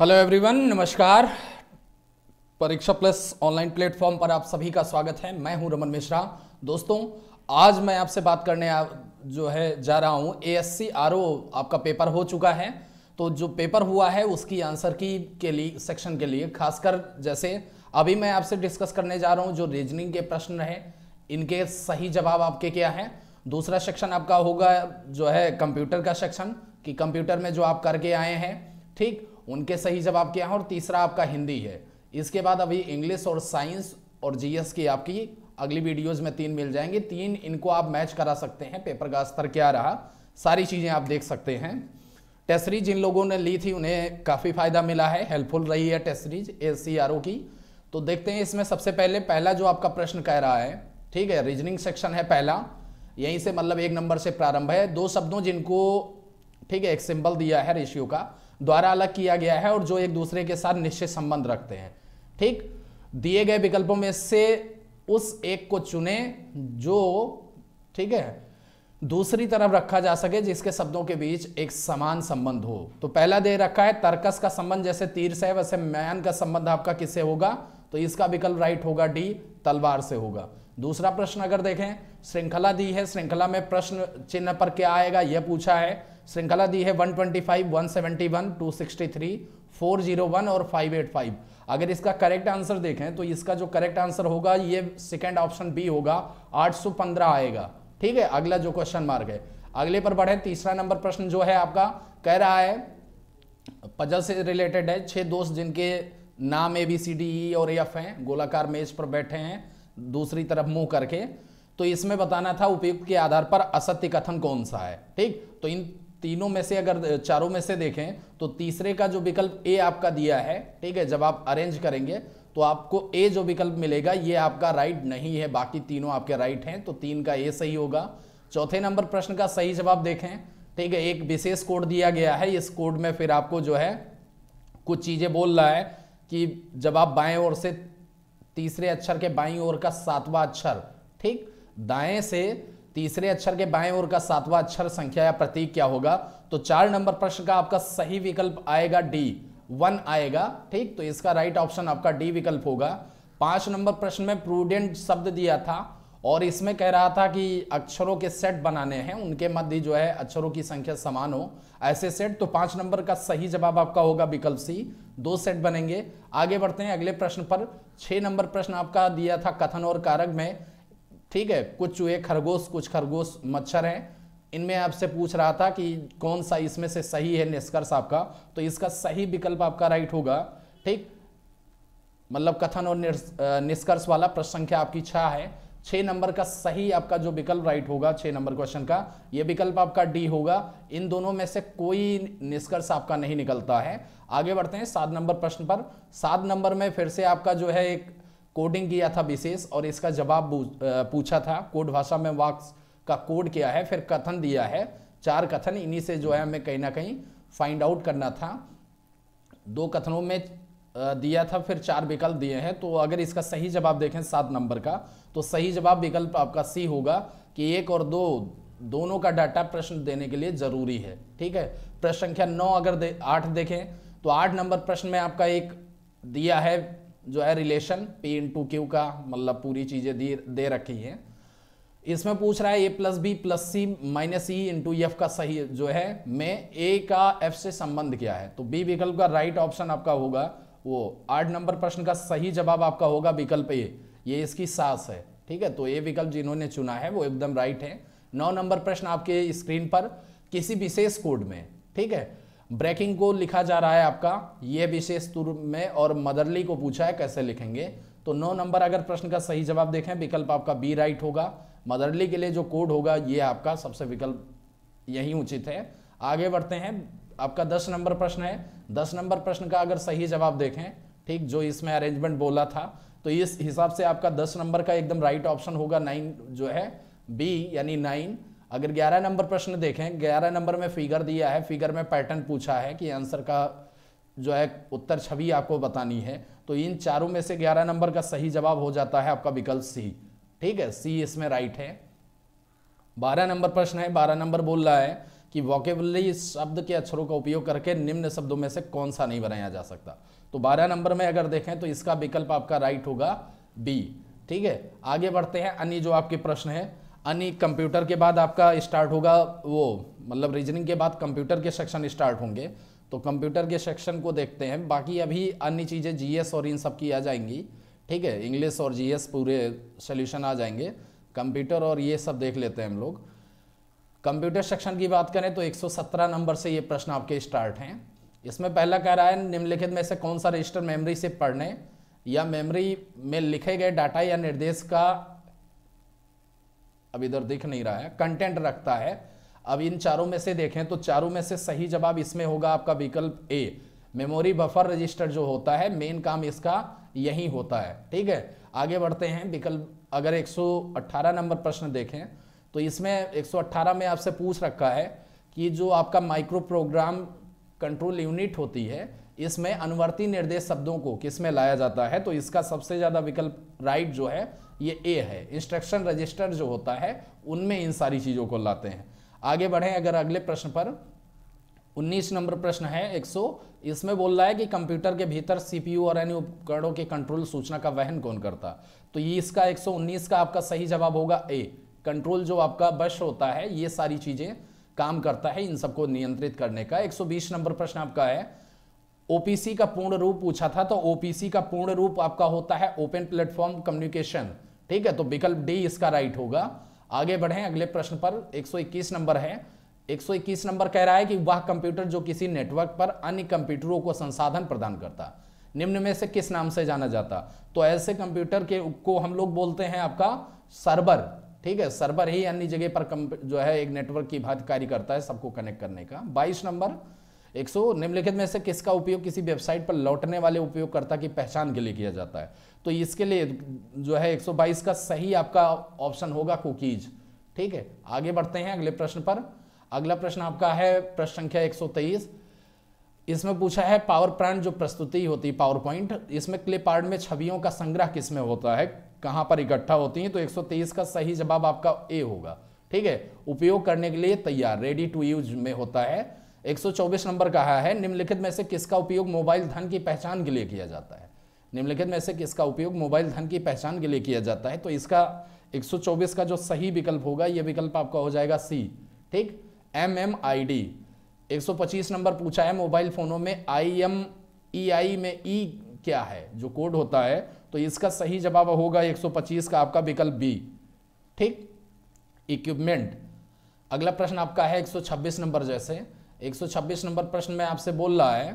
hello everyone नमस्कार परीक्षा plus online platform पर आप सभी का स्वागत है मैं हूं रमन मिश्रा दोस्तों आज मैं आपसे बात करने आ, जो है जा रहा हूं एएससी आरओ आपका पेपर हो चुका है तो जो पेपर हुआ है उसकी आंसर की के लिए सेक्शन के लिए खासकर जैसे अभी मैं आपसे डिस्कस करने जा रहा हूँ जो रीजनिंग के प्रश्न रहे इनके सही जवाब आपके क्या हैं दूसरा सेक्शन आपका होगा जो है कंप्यूटर का सेक्शन कि कंप्यूटर में जो आप करके आए हैं ठीक उनके सही जवाब क्या है और तीसरा आपका हिंदी है इसके बाद अभी इंग्लिश और साइंस और जीएस की आपकी अगली वीडियोस में तीन मिल जाएंगे तीन इनको आप मैच करा सकते हैं पेपर का स्तर क्या रहा सारी चीज़ें आप देख सकते हैं टेस्ट सीरीज जिन लोगों ने ली थी उन्हें काफ़ी फ़ायदा मिला है हेल्पफुल रही है टेस्ट सीरीज ए की तो देखते हैं इसमें सबसे पहले पहला जो आपका प्रश्न कह रहा है ठीक है रीजनिंग सेक्शन है पहला यहीं से मतलब एक नंबर से प्रारंभ है दो शब्दों जिनको ठीक है एक सिंबल दिया है रेशियो का द्वारा अलग किया गया है और जो एक दूसरे के साथ निश्चित संबंध रखते हैं ठीक दिए गए विकल्पों में से उस एक को चुने जो ठीक है दूसरी तरफ रखा जा सके जिसके शब्दों के बीच एक समान संबंध हो तो पहला दे रखा है तर्कस का संबंध जैसे तीर से है वैसे मैन का संबंध आपका किससे होगा तो इसका विकल्प राइट होगा डी तलवार से होगा दूसरा प्रश्न अगर देखें श्रृंखला दी है श्रृंखला में प्रश्न चिन्ह पर क्या आएगा यह पूछा है श्रृंखला दी है 125, 171, 263, 401 और 585 अगर इसका करेक्ट आंसर देखें तो इसका जो करेक्ट आंसर होगा ये सेकेंड ऑप्शन बी होगा 815 आएगा ठीक है अगला जो क्वेश्चन मार्ग है अगले पर बढ़े तीसरा नंबर प्रश्न जो है आपका कह रहा है पजल से रिलेटेड है छह दोस्त जिनके नाम A B C D E और एफ हैं गोलाकार मेज पर बैठे हैं दूसरी तरफ मुंह करके तो इसमें बताना था उपयुक्त के आधार पर असत्य कथन कौन सा है ठीक तो इन तीनों में से अगर चारों में से देखें तो तीसरे का जो विकल्प ए आपका दिया है ठीक है जब आप अरेंज करेंगे तो आपको ए जो विकल्प मिलेगा ये आपका राइट नहीं है बाकी तीनों आपके राइट हैं तो तीन का ए सही होगा चौथे नंबर प्रश्न का सही जवाब देखें ठीक है एक विशेष कोड दिया गया है इस कोड में फिर आपको जो है कुछ चीज़ें बोल रहा है कि जब आप बाएं ओर से तीसरे अक्षर के बाई ओर का सातवां अक्षर ठीक दाएं से तीसरे अक्षर के बाएं ओर का सातवां अक्षर संख्या या प्रतीक क्या होगा तो चार नंबर प्रश्न का आपका सही विकल्प आएगा डी वन आएगा ठीक तो इसका राइट ऑप्शन आपका डी विकल्प होगा पांच नंबर प्रश्न में प्रूडेंट शब्द दिया था और इसमें कह रहा था कि अक्षरों के सेट बनाने हैं उनके मध्य जो है अक्षरों की संख्या समान हो ऐसे सेट तो पांच नंबर का सही जवाब आपका होगा विकल्प सी दो सेट बनेंगे आगे बढ़ते हैं अगले प्रश्न पर छह नंबर प्रश्न आपका दिया था कथन और कारक में ठीक है कुछ चूहे खरगोश कुछ खरगोश मच्छर हैं इनमें आपसे पूछ रहा था कि कौन सा इसमें से सही है निष्कर्ष आपका तो इसका सही विकल्प आपका राइट होगा ठीक मतलब कथन और निष्कर्ष वाला प्रश्न संख्या आपकी छह है छह नंबर का सही आपका जो विकल्प राइट होगा छह नंबर क्वेश्चन का ये विकल्प आपका डी होगा इन दोनों में से कोई निष्कर्ष आपका नहीं निकलता है आगे बढ़ते हैं सात नंबर प्रश्न पर सात नंबर में फिर से आपका जो है एक कोडिंग किया था विशेष और इसका जवाब पूछा था कोड भाषा में वाक्स का कोड किया है फिर कथन दिया है चार कथन इन्हीं से जो है हमें कहीं ना कहीं फाइंड आउट करना था दो कथनों में दिया था फिर चार विकल्प दिए हैं तो अगर इसका सही जवाब देखें सात नंबर का तो सही जवाब विकल्प आपका सी होगा कि एक और दो दोनों का डाटा प्रश्न देने के लिए जरूरी है ठीक है प्रश्न संख्या नौ अगर दे, आठ देखें तो आठ नंबर प्रश्न में आपका एक दिया है जो है relation P into Q का मतलब पूरी चीज़ें दे रखी हैं इसमें पूछ रहा है A plus B plus C minus E into F का सही जो है में ए का एफ से संबंध क्या है तो बी विकल्प का राइट ऑप्शन आपका होगा वो आठ नंबर प्रश्न का सही जवाब आपका होगा विकल्प ए ये इसकी सास है ठीक है तो ये विकल्प जिन्होंने चुना है वो एकदम राइट है नौ नंबर प्रश्न आपके स्क्रीन पर किसी विशेष कोड में ठीक है ब्रेकिंग को लिखा जा रहा है आपका ये विशेष रूप में और मदरली को पूछा है कैसे लिखेंगे तो नौ नंबर अगर प्रश्न का सही जवाब देखें विकल्प आपका बी राइट होगा मदरली के लिए जो कोड होगा ये आपका सबसे विकल्प यही उचित है आगे बढ़ते हैं आपका दस नंबर प्रश्न है दस नंबर प्रश्न का अगर सही जवाब देखें ठीक जो इसमें अरेंजमेंट बोला था तो इस हिसाब से आपका दस नंबर का एकदम राइट ऑप्शन होगा नाइन जो है बी यानी नाइन अगर 11 नंबर प्रश्न देखें 11 नंबर में फिगर दिया है फिगर में पैटर्न पूछा है कि आंसर का जो है उत्तर छवि आपको बतानी है तो इन चारों में से 11 नंबर का सही जवाब हो जाता है आपका विकल्प सी ठीक है सी इसमें राइट है 12 नंबर प्रश्न है 12 नंबर बोल रहा है कि वॉकेबली शब्द के अक्षरों का उपयोग करके निम्न शब्दों में से कौन सा नहीं बनाया जा सकता तो बारह नंबर में अगर देखें तो इसका विकल्प आपका राइट होगा बी ठीक है आगे बढ़ते हैं अन्य जो आपके प्रश्न है यानी कंप्यूटर के बाद आपका स्टार्ट होगा वो मतलब रीजनिंग के बाद कंप्यूटर के सेक्शन स्टार्ट होंगे तो कंप्यूटर के सेक्शन को देखते हैं बाकी अभी अन्य चीज़ें जीएस और इन सब की आ जाएंगी ठीक है इंग्लिश और जीएस पूरे सोल्यूशन आ जाएंगे कंप्यूटर और ये सब देख लेते हैं हम लोग कंप्यूटर सेक्शन की बात करें तो 117 नंबर से ये प्रश्न आपके स्टार्ट हैं इसमें पहला कह रहा है निम्नलिखित में से कौन सा रजिस्टर मेमोरी से पढ़ने या मेमोरी में लिखे गए डाटा या निर्देश का अब इधर दिख नहीं रहा है कंटेंट रखता है अब इन चारों में से देखें तो चारों में से सही जवाब इसमें होगा आपका विकल्प ए मेमोरी बफर रजिस्टर जो होता है मेन काम इसका यही होता है ठीक है आगे बढ़ते हैं विकल्प अगर 118 नंबर प्रश्न देखें तो इसमें 118 में आपसे पूछ रखा है कि जो आपका माइक्रो प्रोग्राम कंट्रोल यूनिट होती है इसमें अनुवर्ती निर्देश शब्दों को किस में लाया जाता है तो इसका सबसे ज़्यादा विकल्प राइट जो है ये ए है इंस्ट्रक्शन रजिस्टर जो होता है उनमें इन सारी चीज़ों को लाते हैं आगे बढ़ें अगर अगले प्रश्न पर 19 नंबर प्रश्न है 100 इसमें बोल रहा है कि कंप्यूटर के भीतर सीपीयू और अन्य उपकरणों के कंट्रोल सूचना का वहन कौन करता तो ये इसका 119 का आपका सही जवाब होगा ए कंट्रोल जो आपका बश होता है ये सारी चीज़ें काम करता है इन सबको नियंत्रित करने का 120 नंबर प्रश्न आपका है ओपीसी का पूर्ण रूप पूछा था तो ओपीसी का पूर्ण रूप आपका होता है ओपन प्लेटफॉर्म कम्युनिकेशन ठीक है तो विकल्प डी इसका राइट होगा आगे बढ़े अगले प्रश्न पर 121 नंबर है 121 नंबर कह रहा है कि वह कंप्यूटर जो किसी नेटवर्क पर अन्य कंप्यूटरों को संसाधन प्रदान करता निम्न में से किस नाम से जाना जाता तो ऐसे कंप्यूटर के को हम लोग बोलते हैं आपका सर्वर ठीक है सर्वर ही अन्य जगह पर जो है एक नेटवर्क की भात कार्य करता है सबको कनेक्ट करने का बाईस नंबर सौ निम्नलिखित में से किसका उपयोग किसी वेबसाइट पर लौटने वाले उपयोगकर्ता की पहचान के लिए किया जाता है तो इसके लिए जो है 122 का सही आपका ऑप्शन होगा कुकीज ठीक है आगे बढ़ते हैं अगले प्रश्न पर अगला प्रश्न आपका है प्रश्न संख्या 123 इसमें पूछा है पावर प्लांट जो प्रस्तुति होती है पावर पॉइंट इसमें आर्ट में छवियों का संग्रह किसमें होता है कहां पर इकट्ठा होती है तो 123 का सही जवाब आपका ए होगा ठीक है उपयोग करने के लिए तैयार रेडी टू यूज में होता है 124 नंबर कहा है निम्नलिखित में से किसका उपयोग मोबाइल धन की पहचान के लिए किया जाता है निम्नलिखित में से किसका उपयोग मोबाइल धन की पहचान के लिए किया जाता है तो इसका 124 का जो सही विकल्प होगा यह विकल्प आपका हो जाएगा सी ठीक एम एम आई डी एक नंबर पूछा है मोबाइल फोनों में आई एम ई आई में ई e क्या है जो कोड होता है तो इसका सही जवाब होगा 125 का आपका विकल्प बी ठीक इक्विपमेंट अगला प्रश्न आपका है 126 नंबर जैसे 126 नंबर प्रश्न में आपसे बोल रहा है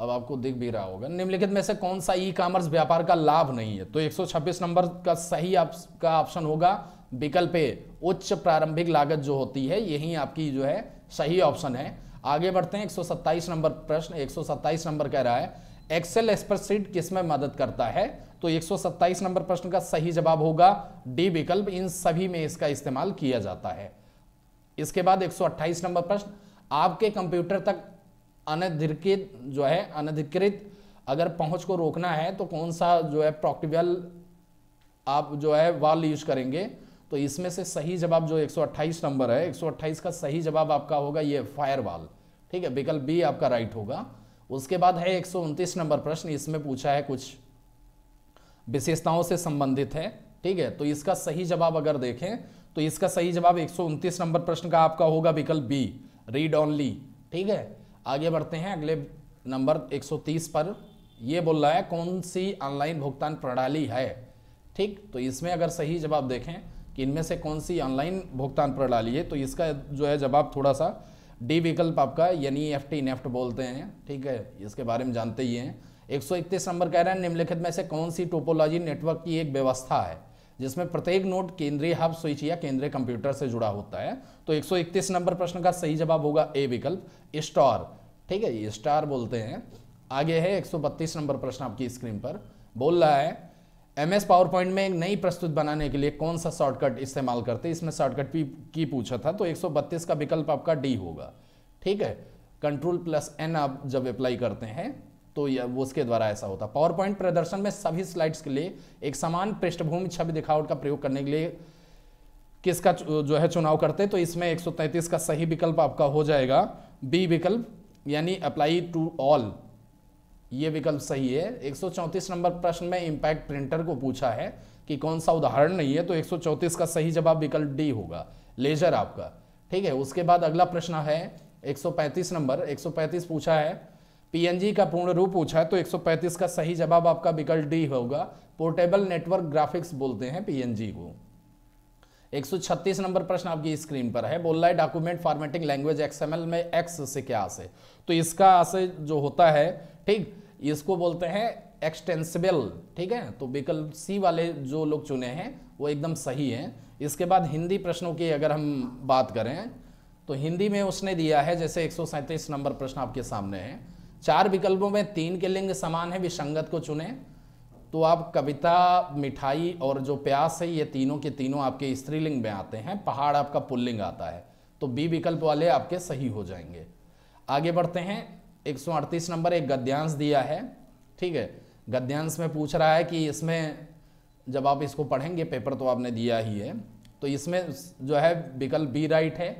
अब आपको दिख भी रहा होगा निम्नलिखित में से कौन सा ई कॉमर्स व्यापार का लाभ नहीं है तो 126 नंबर का सही आपका ऑप्शन होगा विकल्प ए उच्च प्रारंभिक लागत जो होती है यही आपकी जो है सही ऑप्शन है आगे बढ़ते हैं 127 नंबर प्रश्न 127 नंबर कह रहा है एक्सेल एक्सप्रेस किसमें मदद करता है तो एक नंबर प्रश्न का सही जवाब होगा डी विकल्प इन सभी में इसका इस्तेमाल किया जाता है इसके बाद एक नंबर प्रश्न आपके कंप्यूटर तक अनधिकृत जो है अनधिकृत अगर पहुंच को रोकना है तो कौन सा जो है प्रोक्टिवल आप जो है वाल यूज करेंगे तो इसमें से सही जवाब जो 128 नंबर है 128 का सही जवाब आपका होगा ये फायर वाल ठीक है विकल्प बी आपका राइट होगा उसके बाद है एक नंबर प्रश्न इसमें पूछा है कुछ विशेषताओं से संबंधित है ठीक है तो इसका सही जवाब अगर देखें तो इसका सही जवाब एक नंबर प्रश्न का आपका होगा विकल्प बी रीड ऑनली ठीक है आगे बढ़ते हैं अगले नंबर 130 पर यह बोल रहा है कौन सी ऑनलाइन भुगतान प्रणाली है ठीक तो इसमें अगर सही जवाब देखें कि इनमें से कौन सी ऑनलाइन भुगतान प्रणाली है तो इसका जो है जवाब थोड़ा सा डी विकल्प आपका यानी एफ टी नेफ्ट बोलते हैं ठीक है इसके बारे में जानते ही हैं 131 नंबर कह रहे हैं निम्नलिखित में से कौन सी टोपोलॉजी नेटवर्क की एक व्यवस्था है जिसमें प्रत्येक नोट केंद्रीय हब स्विच या केंद्रीय कंप्यूटर से जुड़ा होता है तो 131 नंबर प्रश्न का सही जवाब होगा ए विकल्प स्टार ठीक है स्टार बोलते हैं आगे है 132 नंबर प्रश्न आपकी स्क्रीन पर बोल रहा है एम एस पावर पॉइंट में एक नई प्रस्तुत बनाने के लिए कौन सा शॉर्टकट इस्तेमाल करते इसमें शॉर्टकट की पूछा था तो बत्तीस का विकल्प आपका डी होगा ठीक है कंट्रोल प्लस एन आप जब अप्लाई करते हैं तो वो उसके द्वारा ऐसा होता पावर पॉइंट प्रदर्शन में सभी स्लाइड्स के लिए एक समान पृष्ठभूमि छवि दिखावट का प्रयोग करने के लिए किसका जो है चुनाव करते तो इसमें 133 का सही विकल्प आपका हो जाएगा बी विकल्प यानी अप्लाई टू ऑल ये विकल्प सही है 134 नंबर प्रश्न में इंपैक्ट प्रिंटर को पूछा है कि कौन सा उदाहरण नहीं है तो 134 का सही जवाब विकल्प डी होगा लेजर आपका ठीक है उसके बाद अगला प्रश्न है 135 नंबर 135 पूछा है पीएनजी का पूर्ण रूप पूछा है तो 135 का सही जवाब आपका विकल्प डी होगा पोर्टेबल नेटवर्क ग्राफिक्स बोलते हैं पीएनजी को 136 नंबर प्रश्न आपकी स्क्रीन पर है बोल रहा है डॉक्यूमेंट फॉर्मेटिंग लैंग्वेज एक्सएमएल में एक्स से क्या आशे तो इसका आशय जो होता है ठीक इसको बोलते हैं एक्सटेंसिबल ठीक है तो विकल्प सी वाले जो लोग चुने हैं वो एकदम सही है इसके बाद हिंदी प्रश्नों की अगर हम बात करें तो हिंदी में उसने दिया है जैसे एक नंबर प्रश्न आपके सामने है चार विकल्पों में तीन के लिंग समान है विसंगत को चुने तो आप कविता मिठाई और जो प्यास है ये तीनों के तीनों आपके स्त्रीलिंग में आते हैं पहाड़ आपका पुल्लिंग आता है तो बी विकल्प वाले आपके सही हो जाएंगे आगे बढ़ते हैं 138 नंबर एक गद्यांश दिया है ठीक है गद्यांश में पूछ रहा है कि इसमें जब आप इसको पढ़ेंगे पेपर तो आपने दिया ही है तो इसमें जो है विकल्प बी राइट है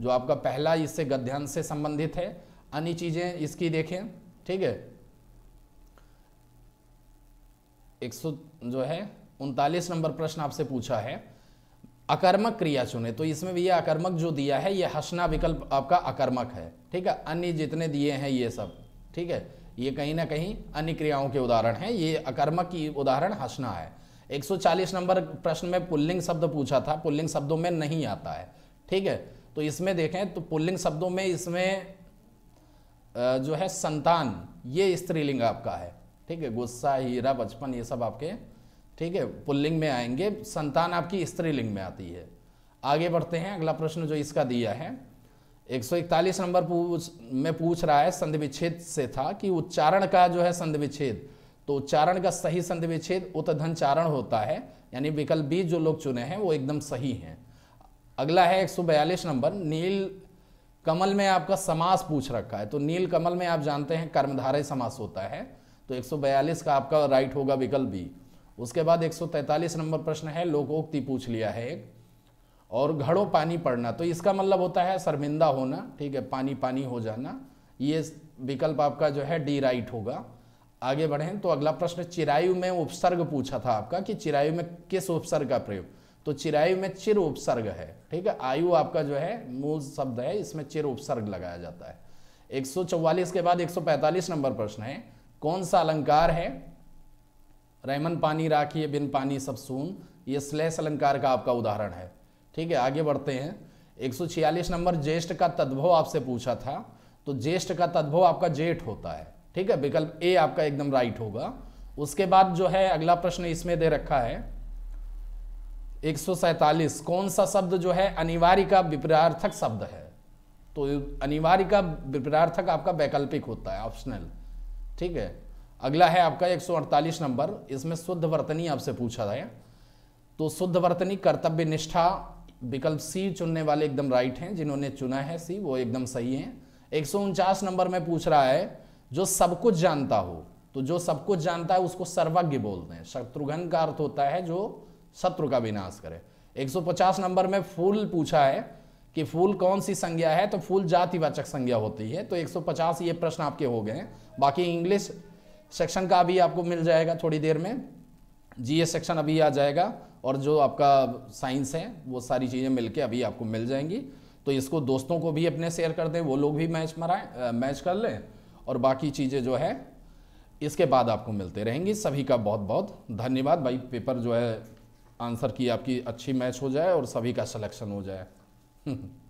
जो आपका पहला इससे गद्यांश से संबंधित है अन्य चीज़ें इसकी देखें ठीक है एक सौ जो है उनतालीस नंबर प्रश्न आपसे पूछा है अकर्मक क्रिया चुने तो इसमें भी ये अकर्मक जो दिया है ये हसना विकल्प आपका अकर्मक है ठीक है अन्य जितने दिए हैं ये सब ठीक है ये कहीं ना कहीं अन्य क्रियाओं के उदाहरण हैं ये अकर्मक की उदाहरण हसना है 140 नंबर प्रश्न में पुल्लिंग शब्द पूछा था पुल्लिंग शब्दों में नहीं आता है ठीक है तो इसमें देखें तो पुल्लिंग शब्दों में इसमें जो है संतान ये स्त्रीलिंग आपका है ठीक है गुस्सा हीरा बचपन ये सब आपके ठीक है पुल्लिंग में आएंगे संतान आपकी स्त्रीलिंग में आती है आगे बढ़ते हैं अगला प्रश्न जो इसका दिया है 141 नंबर पूछ में पूछ रहा है संधि विच्छेद से था कि उच्चारण का जो है संधि विच्छेद तो उच्चारण का सही संधि विच्छेद उतधन चारण होता है यानी विकल्प बी जो लोग चुने हैं वो एकदम सही हैं अगला है 142 नंबर नील कमल में आपका समास पूछ रखा है तो नील कमल में आप जानते हैं कर्मधारय समास होता है तो 142 का आपका राइट होगा विकल्प भी उसके बाद 143 नंबर प्रश्न है लोकोक्ति पूछ लिया है एक और घड़ों पानी पड़ना तो इसका मतलब होता है शर्मिंदा होना ठीक है पानी पानी हो जाना ये विकल्प आपका जो है डी राइट होगा आगे बढ़ें तो अगला प्रश्न चिरायु में उपसर्ग पूछा था आपका कि चिरायु में किस उपसर्ग का प्रयोग तो चिरायु में चिर उपसर्ग है ठीक है आयु आपका जो है मूल शब्द है इसमें चिर उपसर्ग लगाया जाता है 144 के बाद 145 नंबर प्रश्न है कौन सा अलंकार है रहमन पानी राखी बिन पानी सब सुन ये स्लेस अलंकार का आपका उदाहरण है ठीक है आगे बढ़ते हैं 146 नंबर ज्येष्ठ का तद्भव आपसे पूछा था तो ज्येष्ठ का तद्भव आपका जेठ होता है ठीक है विकल्प ए आपका एकदम राइट होगा उसके बाद जो है अगला प्रश्न इसमें दे रखा है 147 कौन सा शब्द जो है अनिवार्य का विपरार्थक शब्द है तो अनिवार्य का विपरार्थक आपका वैकल्पिक होता है ऑप्शनल ठीक है अगला है आपका 148 नंबर इसमें शुद्ध वर्तनी आपसे पूछा गया तो शुद्ध वर्तनी कर्तव्य निष्ठा विकल्प सी चुनने वाले एकदम राइट हैं जिन्होंने चुना है सी वो एकदम सही है एक नंबर में पूछ रहा है जो सब कुछ जानता हो तो जो सब कुछ जानता है उसको सर्वज्ञ बोलते हैं शत्रुघ्न का अर्थ होता है जो शत्रु का विनाश करे 150 नंबर में फूल पूछा है कि फूल कौन सी संज्ञा है तो फूल जातिवाचक संज्ञा होती है तो 150 ये प्रश्न आपके हो गए हैं बाकी इंग्लिश सेक्शन का भी आपको मिल जाएगा थोड़ी देर में जी सेक्शन अभी आ जाएगा और जो आपका साइंस है वो सारी चीज़ें मिलके अभी आपको मिल जाएंगी तो इसको दोस्तों को भी अपने शेयर कर दें वो लोग भी मैच मराएं मैच कर लें और बाकी चीज़ें जो है इसके बाद आपको मिलते रहेंगी सभी का बहुत बहुत धन्यवाद भाई पेपर जो है आंसर की आपकी अच्छी मैच हो जाए और सभी का सिलेक्शन हो जाए